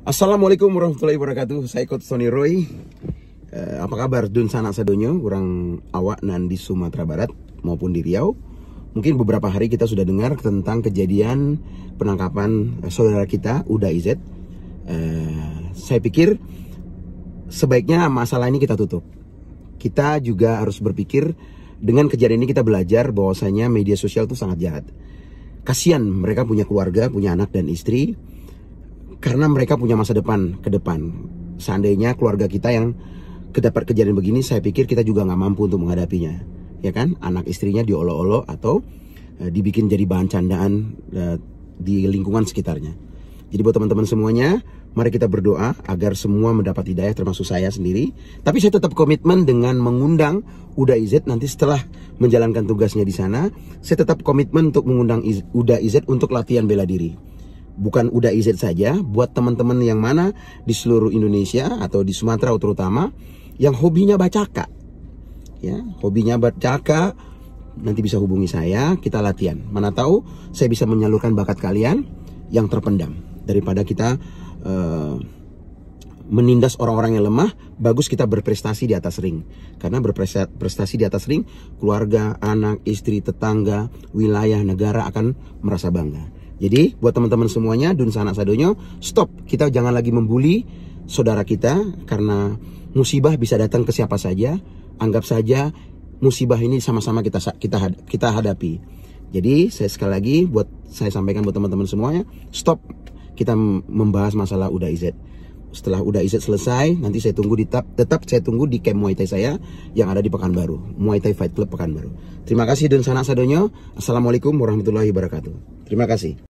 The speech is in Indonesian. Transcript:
Assalamualaikum warahmatullahi wabarakatuh. Saya Coach Sony Roy. Eh, apa kabar dun sana sadonyo kurang awak nan di Sumatera Barat maupun di Riau. Mungkin beberapa hari kita sudah dengar tentang kejadian penangkapan eh, saudara kita Uda Izet. Eh, saya pikir sebaiknya masalah ini kita tutup. Kita juga harus berpikir dengan kejadian ini kita belajar bahwasanya media sosial itu sangat jahat. Kasian mereka punya keluarga, punya anak dan istri karena mereka punya masa depan ke depan. Seandainya keluarga kita yang kedapat kejadian begini, saya pikir kita juga nggak mampu untuk menghadapinya, ya kan? Anak istrinya diolo-olo atau e, dibikin jadi bahan candaan e, di lingkungan sekitarnya. Jadi buat teman-teman semuanya, mari kita berdoa agar semua mendapat hidayah termasuk saya sendiri. Tapi saya tetap komitmen dengan mengundang Uda Izet nanti setelah menjalankan tugasnya di sana, saya tetap komitmen untuk mengundang Uda Izet untuk latihan bela diri bukan udah izin saja, buat teman-teman yang mana di seluruh Indonesia atau di Sumatera terutama yang hobinya bacaka. Ya, hobinya bacaka nanti bisa hubungi saya, kita latihan. Mana tahu saya bisa menyalurkan bakat kalian yang terpendam daripada kita uh, menindas orang-orang yang lemah, bagus kita berprestasi di atas ring. Karena berprestasi di atas ring, keluarga, anak, istri, tetangga, wilayah, negara akan merasa bangga. Jadi buat teman-teman semuanya dun sanak sadonyo stop kita jangan lagi membuli saudara kita karena musibah bisa datang ke siapa saja. Anggap saja musibah ini sama-sama kita kita kita hadapi. Jadi saya sekali lagi buat saya sampaikan buat teman-teman semuanya stop kita membahas masalah Uda izet setelah udah izet selesai nanti saya tunggu di tap tetap saya tunggu di camp Muay Thai saya yang ada di Pekanbaru Muay Thai Fight Club Pekanbaru terima kasih dan sana sadonyo assalamualaikum warahmatullahi wabarakatuh terima kasih